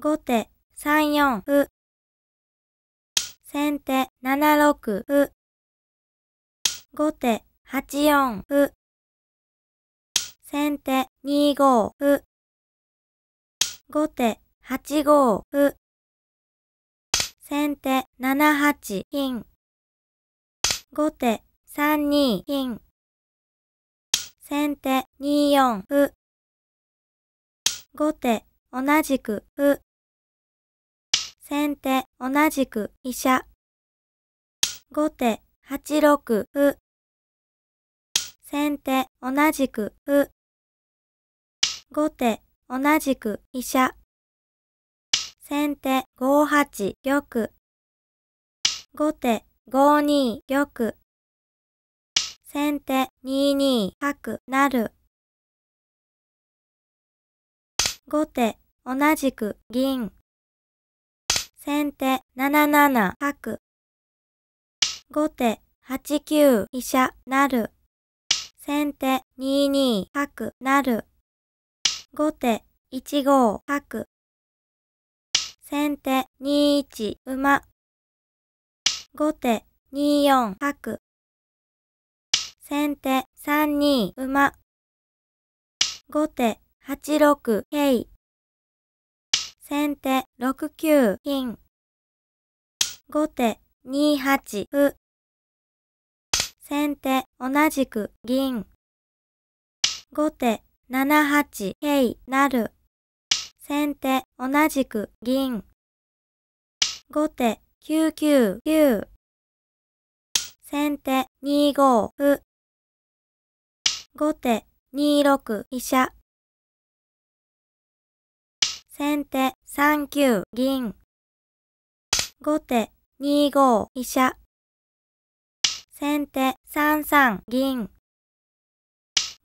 後手3四歩。先手7六歩。後手8四歩。先手2五歩。後手8五歩。先手7八金。後手3二金。先手2四歩。後手同じく歩。先手、同じく、飛車。後手、八六歩。先手、同じく、歩。後手、同じく、飛車。先手、五八玉。後手、五二玉。先手、二二角、なる。後手、同じく、銀。先手7七角。後手8九飛車なる。先手2二角なる。後手1五角。先手2一馬。後手2四角。先手3二馬。後手8六桂。先手6九金。後手2八歩。先手同じく銀。後手7八桂なる。先手同じく銀。後手9九9先手2五歩。後手2六飛車。先手3九銀。後手2五飛車。先手3三銀。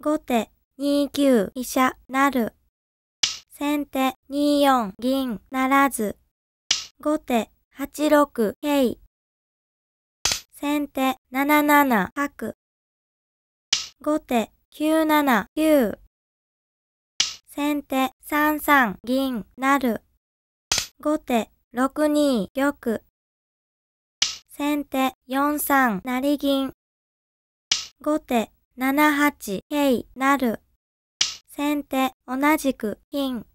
後手2九飛車なる。先手2四銀ならず。後手8六桂。先手7七角。後手9七九。先手3三銀なる。後手6二玉。先手4三成銀。後手7八平なる。先手同じく金。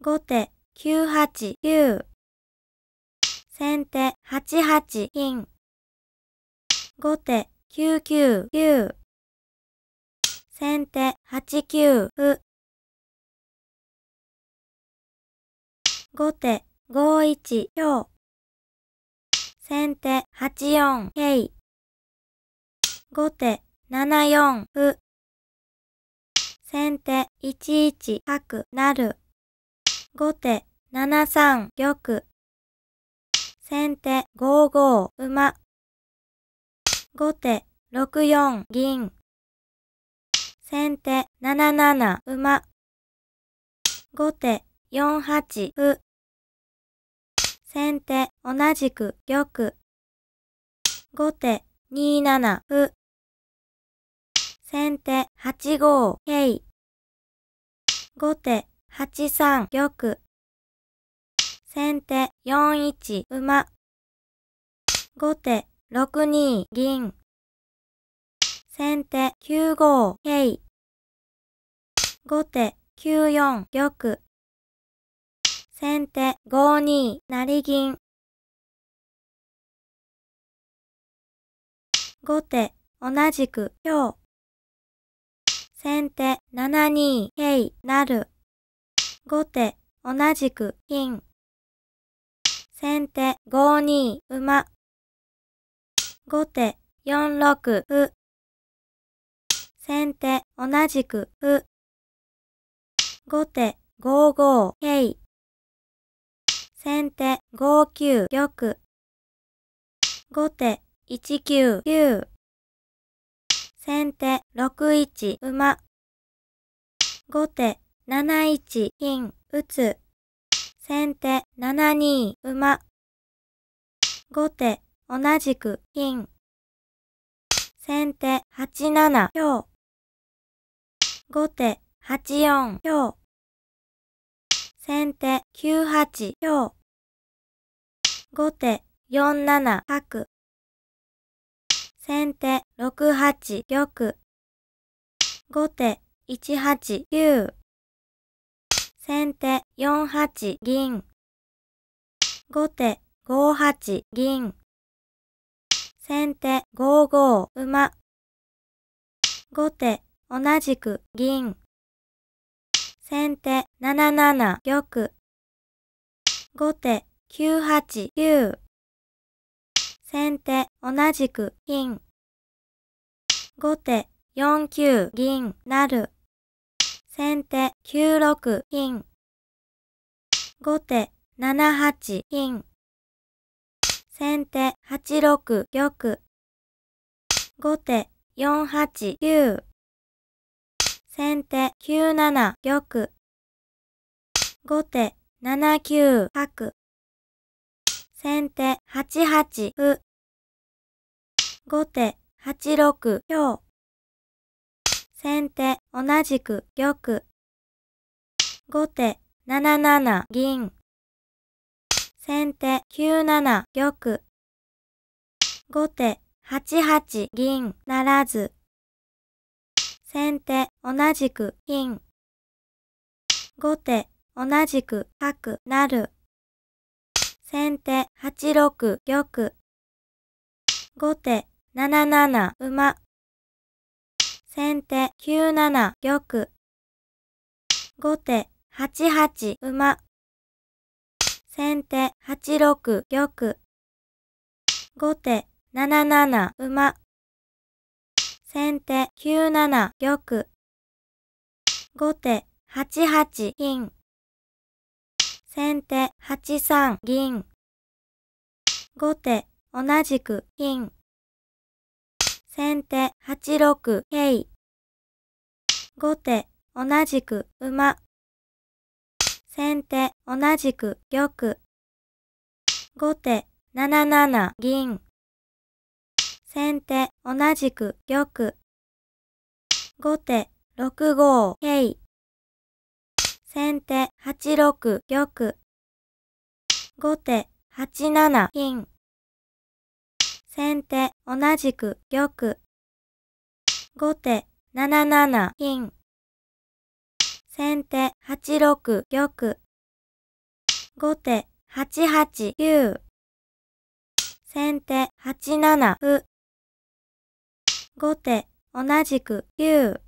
後手9八9。先手8八金。後手9九9。先手8九歩。後手5一強。先手8四桂。後手7四歩。先手1一角成。後手7三玉。先手5五馬。後手6四銀。先手7七馬。後手4八歩。先手、同じく、玉。後手、2七歩。先手、8五、桂。後手、8三、玉。先手、4一、馬。後手、6二、銀。先手、9五、桂。後手、9四、玉。先手5二成銀。後手同じく今日。先手7二桂なる。後手同じく金。先手5二馬。後手4六歩。先手同じく歩。後手5五桂。先手5九玉。後手1九9先手6一馬。後手7一金打つ。先手7二馬。後手同じく金。先手8七強。後手8四日。先手9八強。後手4七角。先手6八玉。後手1八九。先手4八銀。後手5八銀。先手5五馬。後手同じく銀。先手7七玉。後手9八9。先手同じく金。後手4九銀なる。先手9六金。後手7八金。先手8六玉。後手4八9。先手9七玉。後手7九角。先手8八歩。後手8六香。先手同じく玉。後手7七銀。先手9七玉。後手8八銀ならず。先手同じく金。後手同じく角なる。先手8六玉。後手7七馬。先手9七玉。後手8八馬。先手8六玉。後手7七馬。先手9七玉。後手8八金。先手8三銀。後手同じく金。先手8六桂。後手同じく馬。先手同じく玉。後手7七銀。先手、同じく、玉。後手、6五、桂。先手、8六、玉。後手、8七、金。先手、同じく、玉。後手、7七、金。先手、8六、玉。後手、8八、9。先手、8七、歩。後手、同じく9。